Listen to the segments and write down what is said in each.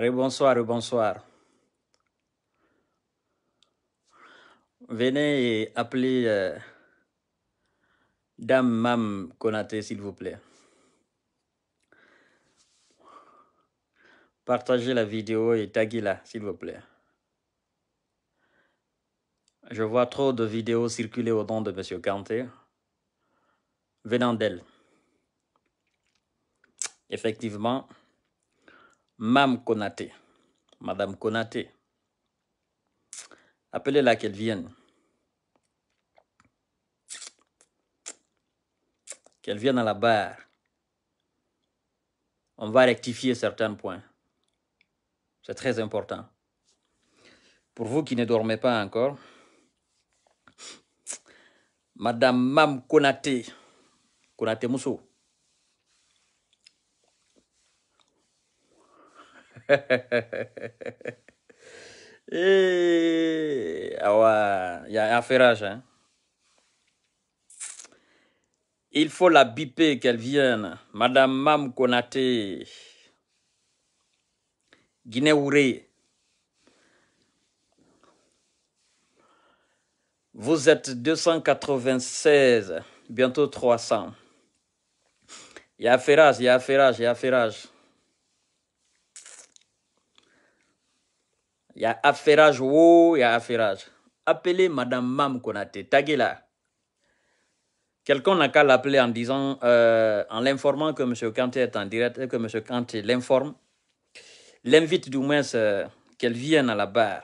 Rebonsoir, bonsoir. Venez et appelez euh, Dame Mam konate s'il vous plaît. Partagez la vidéo et taguez-la, s'il vous plaît. Je vois trop de vidéos circuler au nom de M. Kanté, venant d'elle. Effectivement, Mme Konaté, Madame Konaté. Appelez-la qu'elle vienne. Qu'elle vienne à la barre. On va rectifier certains points. C'est très important. Pour vous qui ne dormez pas encore, Madame Mam Konaté, Konaté Mousso. Eh, ah il y a un hein. Il faut la biper qu'elle vienne. Madame Mam Konate. Guinée-Ouré. Vous êtes 296, bientôt 300. Il y a ferrage, il y a ferrage, il y a ferrage. Il y a affairage, wow, il y a affairage. Appelez Madame Mam Konate, taguez-la. Quelqu'un n'a qu'à l'appeler en disant, euh, en l'informant que M. Kanté est en direct, que M. Kanté l'informe, l'invite du moins qu'elle vienne à la barre.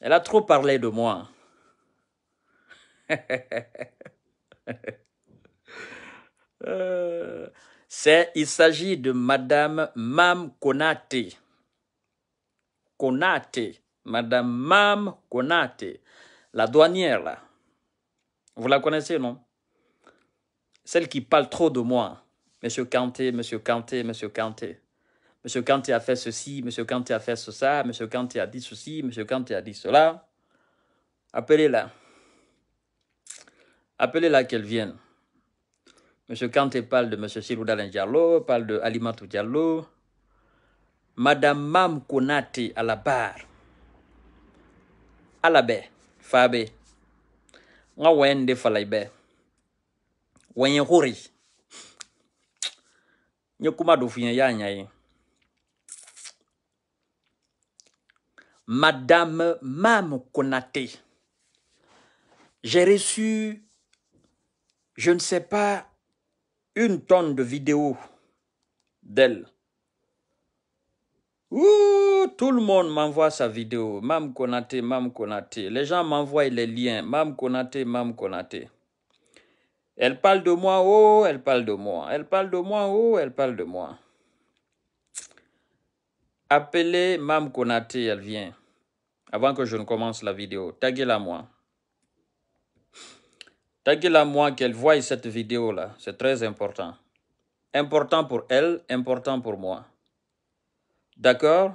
Elle a trop parlé de moi. euh, il s'agit de Madame Mam Konate. Konate, Madame Mam Konate, la douanière là. Vous la connaissez, non Celle qui parle trop de moi. Monsieur Kanté, Monsieur Kanté, Monsieur Kanté. Monsieur Kanté a fait ceci, Monsieur Kanté a fait ça, Monsieur Kanté a dit ceci, Monsieur Kanté a dit cela. Appelez-la. Appelez-la qu'elle vienne. Monsieur Kanté parle de Monsieur Silou Diallo, parle de Alimatou Diallo, madame mam à la barre. baar la bé. Fabé. On wen de falai bɛ Wenye hori kuma madame mam konate j'ai reçu je ne sais pas une tonne de vidéos d'elle Ouh, tout le monde m'envoie sa vidéo. Mam Konate, Mam Konate, Les gens m'envoient les liens. Mam Konate, Mam Konate. Elle parle de moi, oh, elle parle de moi. Elle parle de moi, oh, elle parle de moi. Appelez Mam Konate, elle vient. Avant que je ne commence la vidéo, taguez-la moi. Taguez-la moi qu'elle voie cette vidéo-là. C'est très important. Important pour elle, important pour moi. D'accord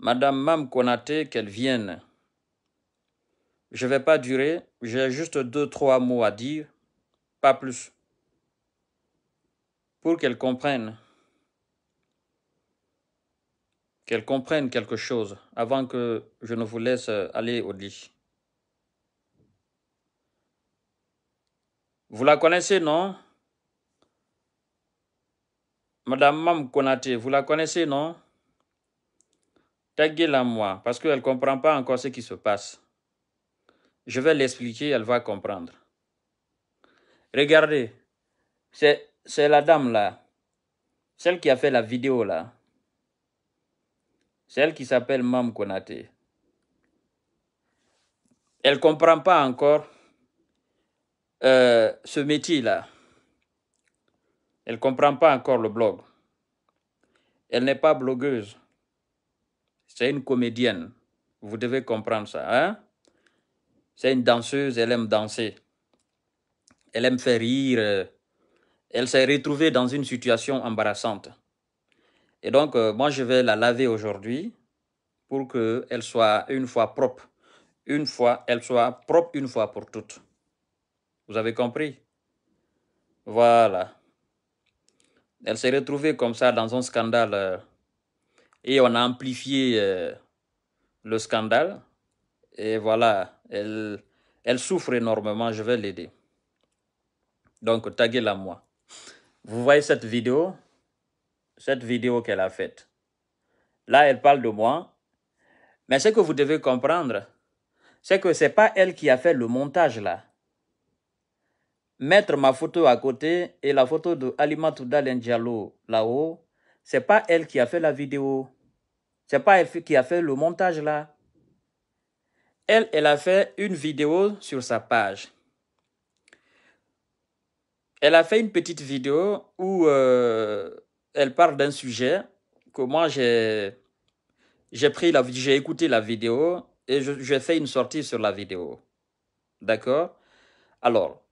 Madame Mam Konate, qu'elle vienne. Je ne vais pas durer, j'ai juste deux, trois mots à dire, pas plus. Pour qu'elle comprenne. Qu'elle comprenne quelque chose avant que je ne vous laisse aller au lit. Vous la connaissez, non Madame Mam Konate, vous la connaissez, non Taguez-la moi, parce qu'elle ne comprend pas encore ce qui se passe. Je vais l'expliquer, elle va comprendre. Regardez, c'est la dame là, celle qui a fait la vidéo là. Celle qui s'appelle Mam Konate. Elle ne comprend pas encore euh, ce métier là. Elle ne comprend pas encore le blog. Elle n'est pas blogueuse. C'est une comédienne. Vous devez comprendre ça. Hein? C'est une danseuse, elle aime danser. Elle aime faire rire. Elle s'est retrouvée dans une situation embarrassante. Et donc, euh, moi, je vais la laver aujourd'hui pour qu'elle soit une fois propre. Une fois, elle soit propre une fois pour toutes. Vous avez compris Voilà. Elle s'est retrouvée comme ça dans un scandale euh, et on a amplifié euh, le scandale. Et voilà, elle, elle souffre énormément, je vais l'aider. Donc, taguez-la moi. Vous voyez cette vidéo Cette vidéo qu'elle a faite. Là, elle parle de moi. Mais ce que vous devez comprendre, c'est que ce n'est pas elle qui a fait le montage là mettre ma photo à côté et la photo de Toudal Diallo là-haut, c'est pas elle qui a fait la vidéo. C'est pas elle qui a fait le montage là. Elle, elle a fait une vidéo sur sa page. Elle a fait une petite vidéo où euh, elle parle d'un sujet que moi j'ai j'ai pris la j'ai écouté la vidéo et j'ai fait une sortie sur la vidéo. D'accord Alors,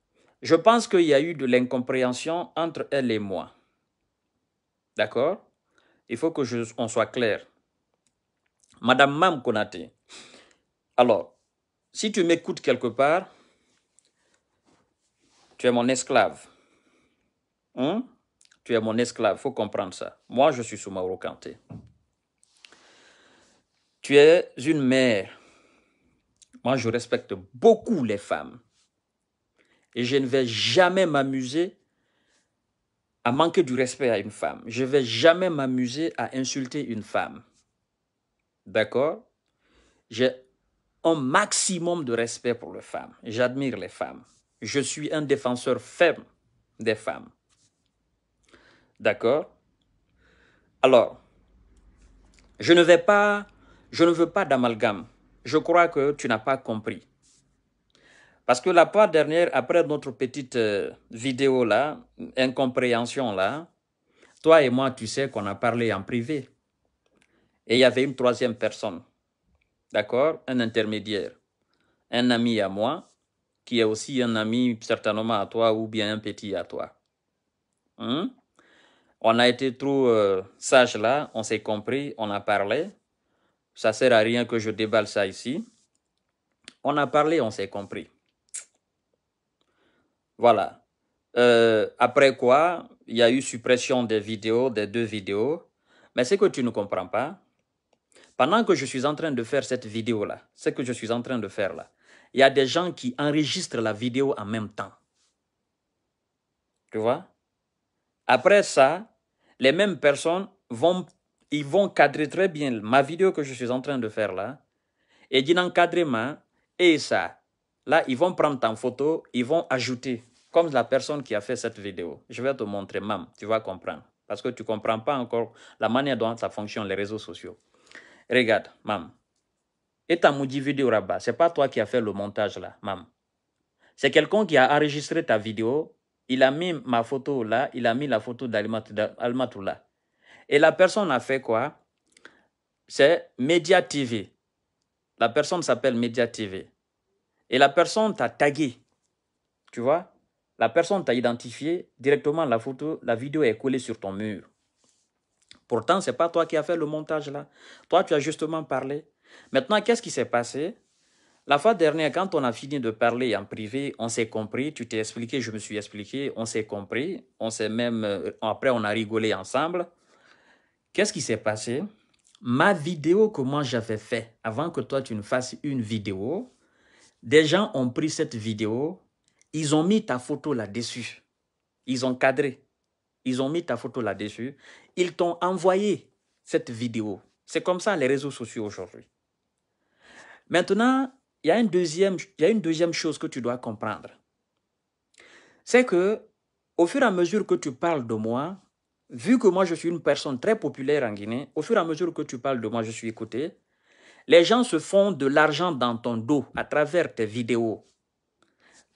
je pense qu'il y a eu de l'incompréhension entre elle et moi. D'accord Il faut que soit clair. Madame Mam Konate, alors, si tu m'écoutes quelque part, tu es mon esclave. Hein tu es mon esclave, il faut comprendre ça. Moi, je suis Mauro Kanté. Tu es une mère. Moi, je respecte beaucoup les femmes. Et je ne vais jamais m'amuser à manquer du respect à une femme. Je ne vais jamais m'amuser à insulter une femme. D'accord J'ai un maximum de respect pour les femmes. J'admire les femmes. Je suis un défenseur ferme des femmes. D'accord Alors, je ne vais pas, je ne veux pas d'amalgame. Je crois que tu n'as pas compris. Parce que la part dernière, après notre petite euh, vidéo là, incompréhension là, toi et moi, tu sais qu'on a parlé en privé. Et il y avait une troisième personne, d'accord Un intermédiaire, un ami à moi, qui est aussi un ami certainement à toi ou bien un petit à toi. Hein? On a été trop sage euh, sages là, on s'est compris, on a parlé. Ça sert à rien que je déballe ça ici. On a parlé, on s'est compris. Voilà. Euh, après quoi, il y a eu suppression des vidéos, des deux vidéos. Mais ce que tu ne comprends pas, pendant que je suis en train de faire cette vidéo-là, ce que je suis en train de faire là, il y a des gens qui enregistrent la vidéo en même temps. Tu vois Après ça, les mêmes personnes vont, ils vont cadrer très bien ma vidéo que je suis en train de faire là. Et encadrement et ça, Là, ils vont prendre ta photo, ils vont ajouter, comme la personne qui a fait cette vidéo. Je vais te montrer mam. tu vas comprendre. Parce que tu ne comprends pas encore la manière dont ça fonctionne, les réseaux sociaux. Regarde, mam. Et ta vidéo rabat, ce n'est pas toi qui as fait le montage là, mam. C'est quelqu'un qui a enregistré ta vidéo, il a mis ma photo là, il a mis la photo d'Almatou Et la personne a fait quoi C'est Media TV. La personne s'appelle Media TV. Et la personne t'a tagué. Tu vois La personne t'a identifié. Directement, la photo, la vidéo est collée sur ton mur. Pourtant, ce n'est pas toi qui as fait le montage là. Toi, tu as justement parlé. Maintenant, qu'est-ce qui s'est passé La fois dernière, quand on a fini de parler en privé, on s'est compris. Tu t'es expliqué, je me suis expliqué. On s'est compris. On s'est même. Euh, après, on a rigolé ensemble. Qu'est-ce qui s'est passé Ma vidéo que moi j'avais fait avant que toi tu ne fasses une vidéo, des gens ont pris cette vidéo, ils ont mis ta photo là-dessus. Ils ont cadré. Ils ont mis ta photo là-dessus. Ils t'ont envoyé cette vidéo. C'est comme ça les réseaux sociaux aujourd'hui. Maintenant, il y, a une deuxième, il y a une deuxième chose que tu dois comprendre. C'est que, au fur et à mesure que tu parles de moi, vu que moi je suis une personne très populaire en Guinée, au fur et à mesure que tu parles de moi, je suis écouté, les gens se font de l'argent dans ton dos à travers tes vidéos.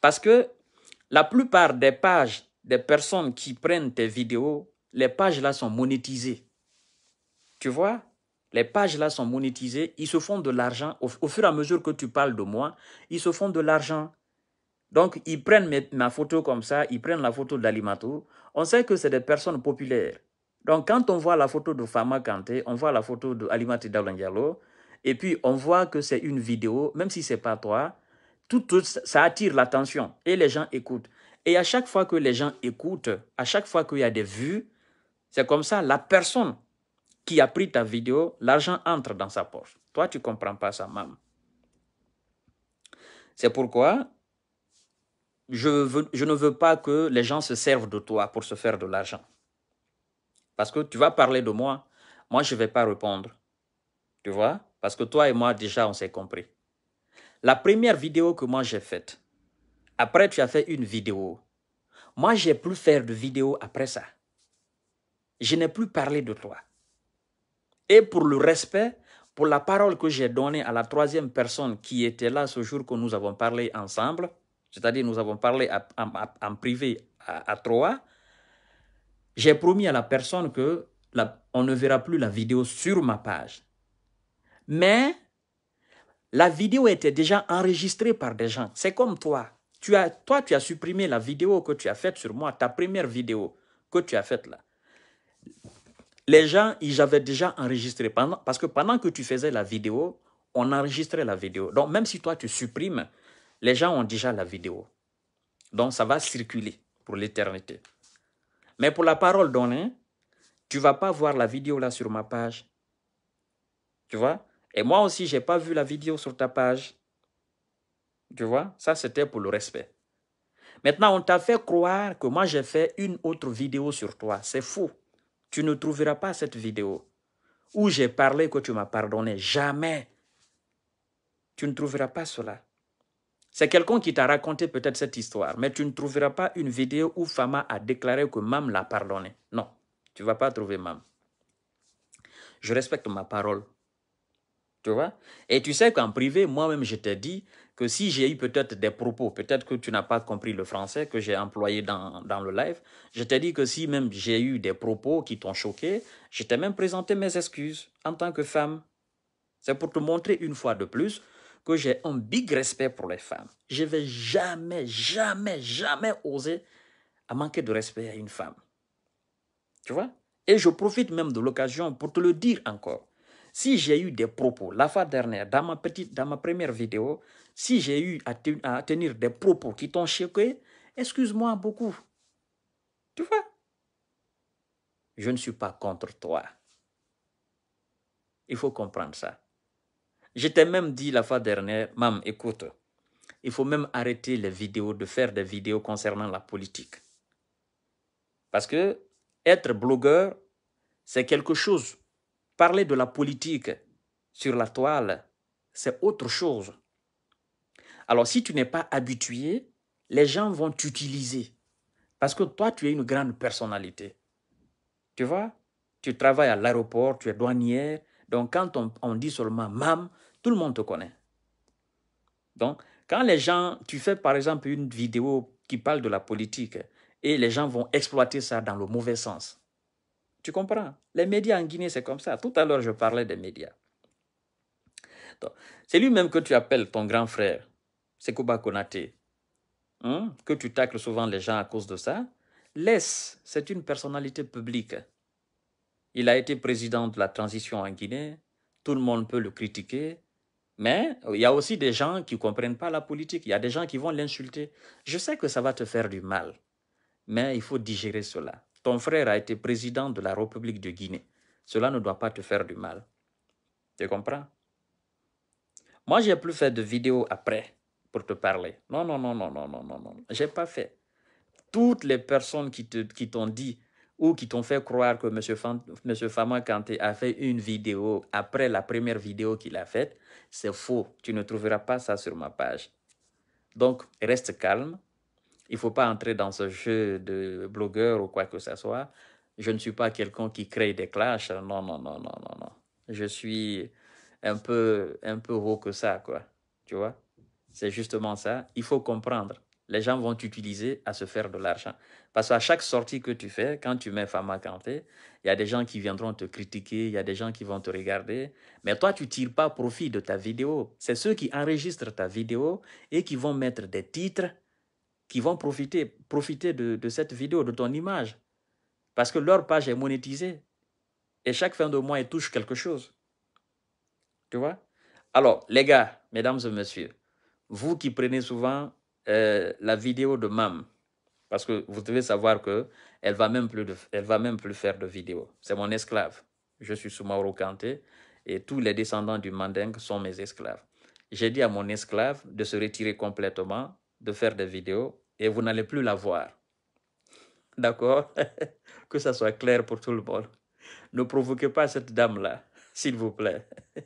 Parce que la plupart des pages des personnes qui prennent tes vidéos, les pages là sont monétisées. Tu vois Les pages là sont monétisées, ils se font de l'argent. Au, fur et à mesure que tu parles de moi, ils se font de l'argent. Donc, ils prennent ma photo comme ça, ils prennent la photo d'Alimato. On sait que c'est des personnes populaires. Donc, quand on voit la photo de Fama Kanté, on voit la photo d'Alimati Diallo, et puis, on voit que c'est une vidéo, même si ce n'est pas toi, tout, ça attire l'attention et les gens écoutent. Et à chaque fois que les gens écoutent, à chaque fois qu'il y a des vues, c'est comme ça, la personne qui a pris ta vidéo, l'argent entre dans sa poche. Toi, tu ne comprends pas ça, maman. C'est pourquoi je, je ne veux pas que les gens se servent de toi pour se faire de l'argent. Parce que tu vas parler de moi, moi, je ne vais pas répondre. Tu vois parce que toi et moi, déjà, on s'est compris. La première vidéo que moi j'ai faite, après tu as fait une vidéo. Moi, j'ai plus faire de vidéo après ça. Je n'ai plus parlé de toi. Et pour le respect, pour la parole que j'ai donnée à la troisième personne qui était là ce jour que nous avons parlé ensemble, c'est-à-dire nous avons parlé en privé à, à Troyes, j'ai promis à la personne que on ne verra plus la vidéo sur ma page. Mais la vidéo était déjà enregistrée par des gens. C'est comme toi. Tu as, toi, tu as supprimé la vidéo que tu as faite sur moi, ta première vidéo que tu as faite là. Les gens, ils avaient déjà enregistré. Pendant, parce que pendant que tu faisais la vidéo, on enregistrait la vidéo. Donc, même si toi, tu supprimes, les gens ont déjà la vidéo. Donc, ça va circuler pour l'éternité. Mais pour la parole donnée, tu vas pas voir la vidéo là sur ma page. Tu vois et moi aussi, je n'ai pas vu la vidéo sur ta page. Tu vois, ça c'était pour le respect. Maintenant, on t'a fait croire que moi j'ai fait une autre vidéo sur toi. C'est faux. Tu ne trouveras pas cette vidéo où j'ai parlé que tu m'as pardonné. Jamais. Tu ne trouveras pas cela. C'est quelqu'un qui t'a raconté peut-être cette histoire, mais tu ne trouveras pas une vidéo où Fama a déclaré que Mam l'a pardonné. Non, tu ne vas pas trouver Mam. Je respecte ma parole et tu sais qu'en privé, moi-même, je t'ai dit que si j'ai eu peut-être des propos, peut-être que tu n'as pas compris le français que j'ai employé dans, le live, je t'ai dit que si même j'ai eu des propos qui t'ont choqué, je t'ai même présenté mes excuses en tant que femme. C'est pour te montrer une fois de plus que j'ai un big respect pour les femmes. Je vais jamais, jamais, jamais oser manquer de respect à une femme. Tu vois Et je profite même de l'occasion pour te le dire encore. Si j'ai eu des propos, la fois dernière, dans ma, petite, dans ma première vidéo, si j'ai eu à, tenir des propos qui t'ont choqué, excuse-moi beaucoup. Tu vois Je ne suis pas contre toi. Il faut comprendre ça. Je t'ai même dit la fois dernière, Mam, écoute, il faut même arrêter les vidéos, de faire des vidéos concernant la politique. Parce que être blogueur, c'est quelque chose Parler de la politique sur la toile, c'est autre chose. Alors si tu n'es pas habitué, les gens vont t'utiliser. Parce que toi, tu es une grande personnalité. Tu vois Tu travailles à l'aéroport, tu es douanière. Donc quand on, dit seulement « mam », tout le monde te connaît. Donc, quand les gens, tu fais par exemple une vidéo qui parle de la politique et les gens vont exploiter ça dans le mauvais sens. Tu comprends Les médias en Guinée, c'est comme ça. Tout à l'heure, je parlais des médias. C'est lui-même que tu appelles ton grand frère, Sekouba Konate, hein, que tu tacles souvent les gens à cause de ça. Laisse, c'est une personnalité publique. Il a été président de la transition en Guinée, tout le monde peut le critiquer, mais il y a aussi des gens qui ne comprennent pas la politique, il y a des gens qui vont l'insulter. Je sais que ça va te faire du mal, mais il faut digérer cela. Ton frère a été président de la République de Guinée. Cela ne doit pas te faire du mal. Tu comprends Moi, j'ai plus fait de vidéos après pour te parler. Non, non, non, non, non, non, non, non. J'ai pas fait. Toutes les personnes qui qui t'ont dit ou qui t'ont fait croire que M. Fama, Fama Kanté a fait une vidéo après la première vidéo qu'il a faite, c'est faux. Tu ne trouveras pas ça sur ma page. Donc, reste calme, il ne faut pas entrer dans ce jeu de blogueur ou quoi que ce soit. Je ne suis pas quelqu'un qui crée des clashs. Hein. Non, non, non, non, non, non. Je suis un peu, un peu haut que ça, quoi. Tu vois C'est justement ça. Il faut comprendre. Les gens vont t'utiliser à se faire de l'argent. Parce qu'à chaque sortie que tu fais, quand tu mets Fama Kanté, il y a des gens qui viendront te critiquer, il y a des gens qui vont te regarder. Mais toi, tu tires pas profit de ta vidéo. C'est ceux qui enregistrent ta vidéo et qui vont mettre des titres qui vont profiter, profiter de, cette vidéo, de ton image. Parce que leur page est monétisée. Et chaque fin de mois, ils touchent quelque chose. Tu vois Alors, les gars, mesdames et messieurs, vous qui prenez souvent euh, la vidéo de MAM, parce que vous devez savoir qu'elle va, même va même plus faire de vidéos. C'est mon esclave. Je suis Mauro Kanté et tous les descendants du Manding sont mes esclaves. J'ai dit à mon esclave de se retirer complètement de faire des vidéos et vous n'allez plus la voir. D'accord Que ça soit clair pour tout le monde. Ne provoquez pas cette dame-là, s'il vous plaît.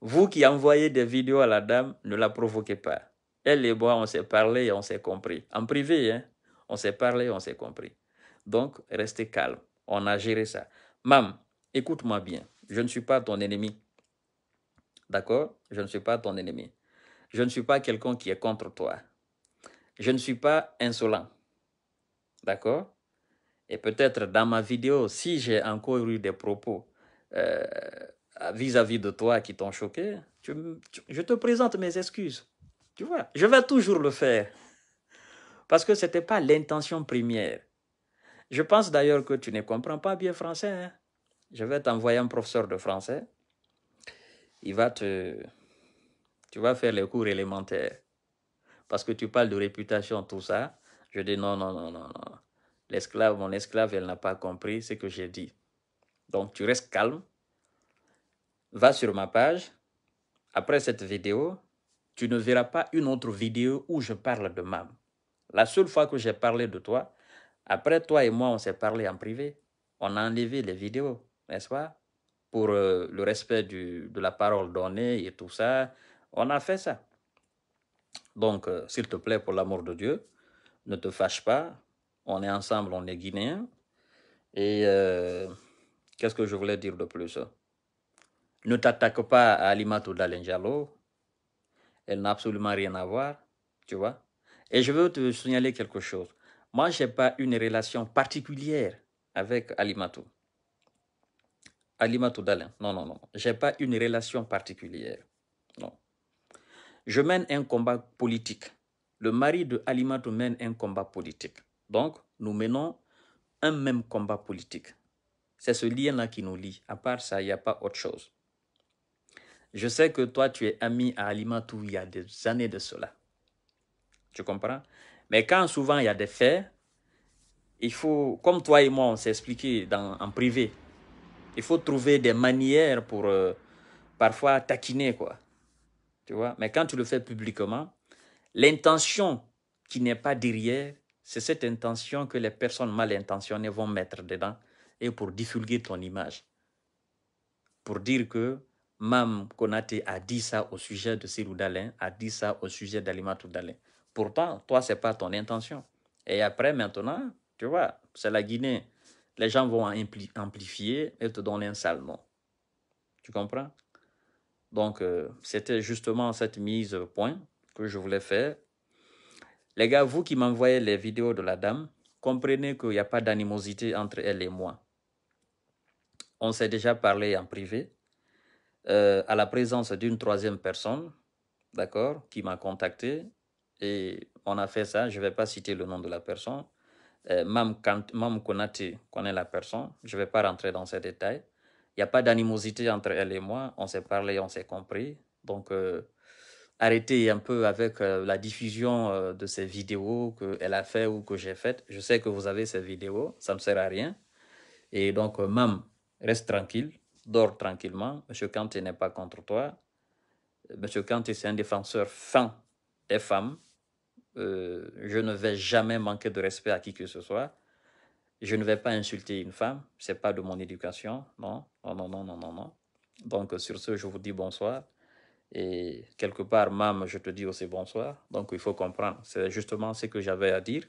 vous qui envoyez des vidéos à la dame, ne la provoquez pas. Elle et moi, on s'est parlé et on s'est compris. En privé, hein? on s'est parlé et on s'est compris. Donc, restez calme. On a géré ça. Mam, écoute-moi bien. Je ne suis pas ton ennemi. D'accord Je ne suis pas ton ennemi. Je ne suis pas quelqu'un qui est contre toi. Je ne suis pas insolent. D'accord Et peut-être dans ma vidéo, si j'ai encore eu des propos euh, vis-à-vis de toi qui t'ont choqué, je te présente mes excuses. Tu vois, je vais toujours le faire. Parce que ce n'était pas l'intention première. Je pense d'ailleurs que tu ne comprends pas bien français. Hein. Je vais t'envoyer un professeur de français. Il va te... Tu vas faire les cours élémentaires parce que tu parles de réputation, tout ça. Je dis non, non, non, non, non. L'esclave, mon esclave, elle n'a pas compris ce que j'ai dit. Donc tu restes calme, va sur ma page. Après cette vidéo, tu ne verras pas une autre vidéo où je parle de MAM. La seule fois que j'ai parlé de toi, après toi et moi, on s'est parlé en privé. On a enlevé les vidéos, n'est-ce pas Pour euh, le respect de la parole donnée et tout ça. On a fait ça. Donc, euh, s'il te plaît, pour l'amour de Dieu, ne te fâche pas. On est ensemble, on est guinéens. Et euh, qu'est-ce que je voulais dire de plus Ne t'attaque pas à Alimato Dalenjalo. Elle n'a absolument rien à voir, tu vois. Et je veux te signaler quelque chose. Moi, je n'ai pas une relation particulière avec Alimato. Alimato Dalen. Non, non, non. Je n'ai pas une relation particulière. Je mène un combat politique. Le mari de Alimatu mène un combat politique. Donc, nous menons un même combat politique. C'est ce lien-là qui nous lie. À part ça, il n'y a pas autre chose. Je sais que toi, tu es ami à Alimatou il y a des années de cela. Tu comprends Mais quand souvent il y a des faits, il faut, comme toi et moi, on s'est expliqué en privé, il faut trouver des manières pour euh, parfois taquiner, quoi vois? Mais quand tu le fais publiquement, l'intention qui n'est pas derrière, c'est cette intention que les personnes mal intentionnées vont mettre dedans et pour divulguer ton image. Pour dire que Mam Konate a dit ça au sujet de Sirou Dalin, a dit ça au sujet d'Alimatou Dalin. Pourtant, toi, ce n'est pas ton intention. Et après, maintenant, tu vois, c'est la Guinée. Les gens vont amplifier et te donner un salmon Tu comprends donc, euh, c'était justement cette mise au point que je voulais faire. Les gars, vous qui m'envoyez les vidéos de la dame, comprenez qu'il n'y a pas d'animosité entre elle et moi. On s'est déjà parlé en privé, euh, à la présence d'une troisième personne, d'accord, qui m'a contacté. Et on a fait ça, je ne vais pas citer le nom de la personne. Euh, Konate connaît la personne, je ne vais pas rentrer dans ces détails. Il n'y a pas d'animosité entre elle et moi. On s'est parlé, on s'est compris. Donc, euh, arrêtez un peu avec euh, la diffusion euh, de ces vidéos qu'elle a fait ou que j'ai faites. Je sais que vous avez ces vidéos, ça ne sert à rien. Et donc, Mam, reste tranquille, dors tranquillement. Monsieur Kanté n'est pas contre toi. Monsieur Kanté, c'est un défenseur fin des femmes. je ne vais jamais manquer de respect à qui que ce soit. Je ne vais pas insulter une femme, c'est pas de mon éducation, non, non, non, non, non, non, non. Donc sur ce, je vous dis bonsoir. Et quelque part, même, je te dis aussi bonsoir. Donc il faut comprendre. C'est justement ce que j'avais à dire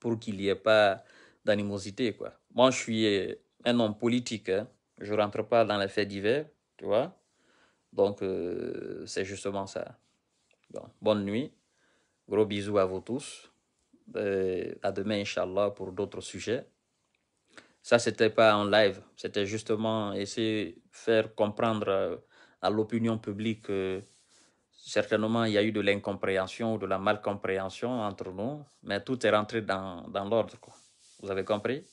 pour qu'il n'y ait pas d'animosité, quoi. Moi, je suis euh, un homme politique. Je hein. Je rentre pas dans les faits divers, tu vois. Donc euh, c'est justement ça. bonne nuit. Gros bisous à vous tous. Euh, à demain, Inch'Allah, pour d'autres sujets. Ça, c'était pas en live. C'était justement essayer de faire comprendre euh, à l'opinion publique que certainement, il y a eu de l'incompréhension ou de la malcompréhension entre nous, mais tout est rentré dans, dans l'ordre. Vous avez compris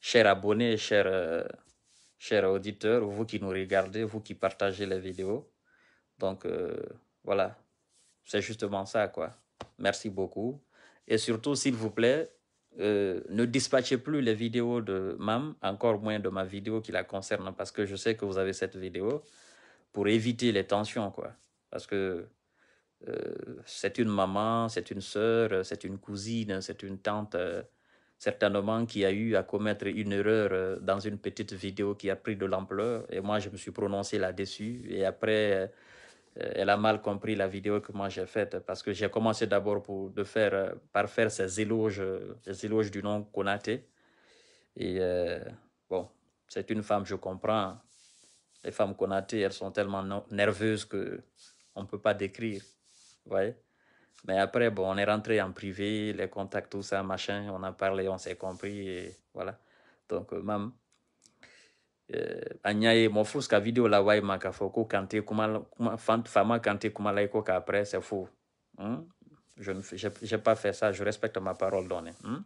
Chers abonnés, chers, euh, chers auditeurs, vous qui nous regardez, vous qui partagez les vidéos. Donc, voilà, c'est justement ça, quoi. Merci beaucoup. Et surtout, s'il vous plaît, euh, ne dispatchez plus les vidéos de Mam, encore moins de ma vidéo qui la concerne, parce que je sais que vous avez cette vidéo, pour éviter les tensions, quoi. Parce que euh, c'est une maman, c'est une sœur, c'est une cousine, c'est une tante, euh, certainement qui a eu à commettre une erreur dans une petite vidéo qui a pris de l'ampleur. Et moi, je me suis prononcé là-dessus. Et après euh, elle a mal compris la vidéo que moi j'ai faite parce que j'ai commencé d'abord pour de faire euh, par faire ces éloges euh, ces éloges du nom Konaté et bon c'est une femme je comprends les femmes Konaté elles sont tellement nerveuses que on peut pas décrire voyez mais après bon on est rentré en privé les contacts tout ça machin on a parlé on s'est compris et voilà donc même euh, an y'a ye mɔfus ka video la wai makafoko ko kante kuma kuma fama kante kuma laiko k'a après c'est faux hmm? je ne j'ai, j'ai pas fait ça je respecte ma parole donnée hmm?